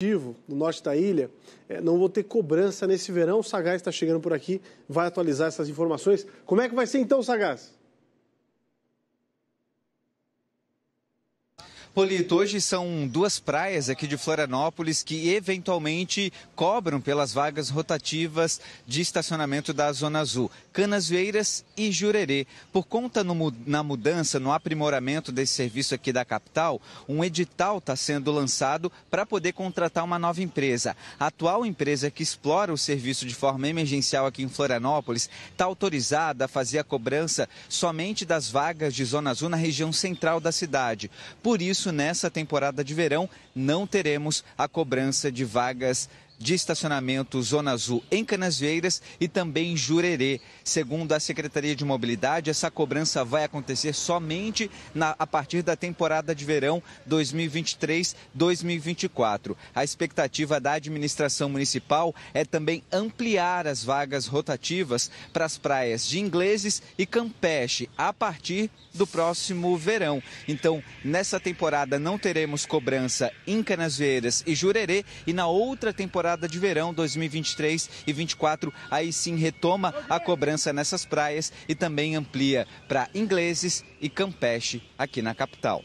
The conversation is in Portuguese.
no norte da ilha, é, não vou ter cobrança nesse verão. O Sagaz está chegando por aqui, vai atualizar essas informações. Como é que vai ser então, Sagaz? Polito, hoje são duas praias aqui de Florianópolis que eventualmente cobram pelas vagas rotativas de estacionamento da Zona Azul, Canasvieiras e Jurerê. Por conta no, na mudança, no aprimoramento desse serviço aqui da capital, um edital está sendo lançado para poder contratar uma nova empresa. A atual empresa que explora o serviço de forma emergencial aqui em Florianópolis está autorizada a fazer a cobrança somente das vagas de Zona Azul na região central da cidade. Por isso, isso, nessa temporada de verão, não teremos a cobrança de vagas de estacionamento Zona Azul em Canasvieiras e também em Jurerê. Segundo a Secretaria de Mobilidade, essa cobrança vai acontecer somente na, a partir da temporada de verão 2023-2024. A expectativa da administração municipal é também ampliar as vagas rotativas para as praias de Ingleses e Campeche a partir do próximo verão. Então, nessa temporada não teremos cobrança em Canasvieiras e Jurerê e na outra temporada temporada de verão 2023 e 24 aí sim retoma a cobrança nessas praias e também amplia para ingleses e campeche aqui na capital.